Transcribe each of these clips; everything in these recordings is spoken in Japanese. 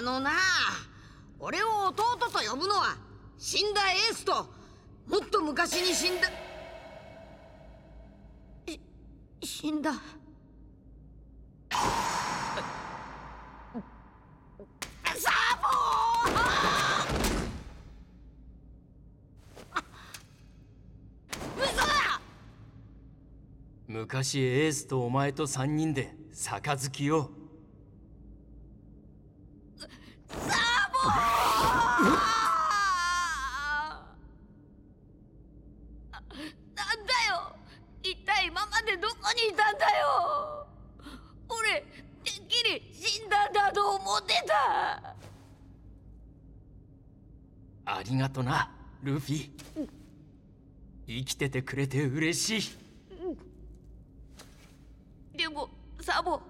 あのな俺を弟と呼ぶのは死んだエースともっと昔に死んだし死んだサボー昔エースとお前と3人で杯を。こにいたんだよ俺てっきり死んだんだと思ってたありがとなルフィ生きててくれて嬉しいでもサボ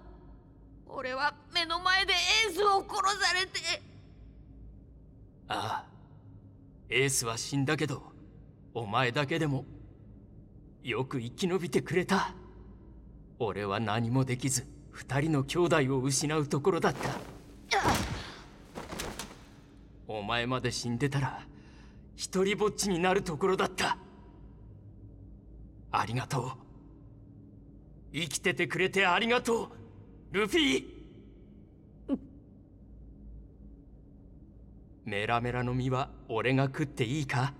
俺は目の前でエースを殺されてああエースは死んだけどお前だけでもよく生き延びてくれた。俺は何もできず二人の兄弟を失うところだったお前まで死んでたら一人ぼっちになるところだったありがとう生きててくれてありがとうルフィメラメラの実は俺が食っていいか